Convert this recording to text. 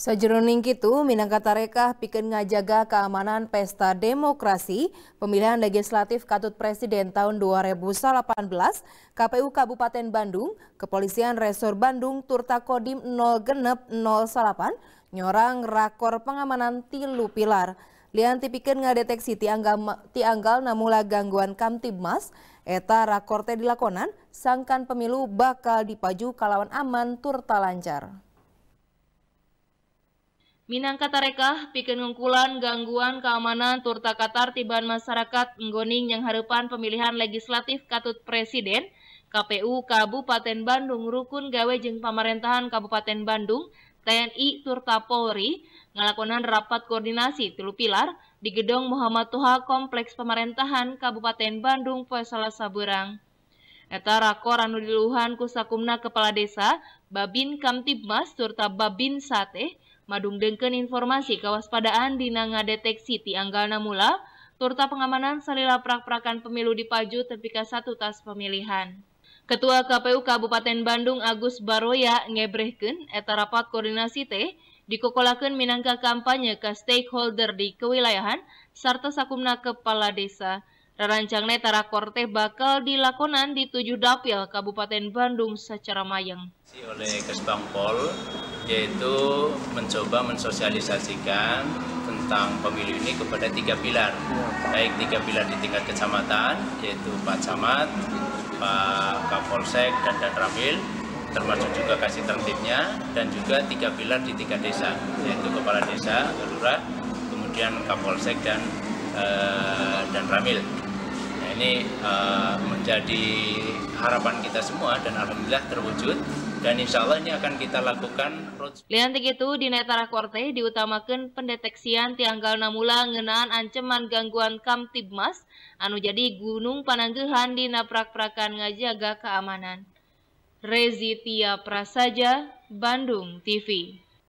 Sajeroning Minangka Tarekah pikir ngajaga keamanan pesta demokrasi pemilihan legislatif katut presiden tahun 2018 KPU Kabupaten Bandung Kepolisian Resor Bandung Turta Kodim 0 genep Salapan, nyorang rakor pengamanan tilu pilar Lian tipikin ngadeteksi tianggal, tianggal namula gangguan Kamtibmas eta rakor teh dilakonan sangkan pemilu bakal dipaju kalawan aman turta lancar Minangkatareka, pikir ngungkulan gangguan keamanan turta Qatar tiban masyarakat menggoning yang harapan pemilihan legislatif katut presiden KPU Kabupaten Bandung rukun gawe jeng pemerintahan Kabupaten Bandung TNI turta Polri ngelakonan rapat koordinasi tilu pilar di Gedung Muhammad Tuha Kompleks Pemerintahan Kabupaten Bandung Pesala Saburang. Eta rako ranu diluhan kusakumna kepala desa, Babin Kamtibmas serta Babin Sate, madung dengken informasi kewaspadaan dina ngadeteksi deteksi tianggalna mula, turta pengamanan salila prak-prakan pemilu Paju tepika satu tas pemilihan. Ketua KPU Kabupaten Bandung Agus Baroya ngebrehken eta rapat koordinasi teh, dikokolakan minangka kampanye ke stakeholder di kewilayahan, serta sakumna kepala desa. Rancangannya Tara Korte bakal dilakonan di tujuh dapil Kabupaten Bandung secara mayang. Oleh Kesbangpol yaitu mencoba mensosialisasikan tentang pemilu ini kepada tiga pilar. Baik tiga pilar di tingkat kecamatan yaitu Pak Camat, Pak Kapolsek, dan Dan Ramil termasuk juga kasih tertibnya dan juga tiga pilar di tingkat desa yaitu kepala desa, lurah, kemudian kapolsek dan uh, dan ramil ini uh, menjadi harapan kita semua dan alhamdulillah terwujud dan insya Allah ini akan kita lakukan Lihat itu di Netara Korte diutamakan pendeteksian tianggal namula ngenaan ancaman gangguan kamtibmas anu jadi gunung pananggehan di naprak-prakan ngajaga keamanan. Rezitia Prasaja, Bandung TV.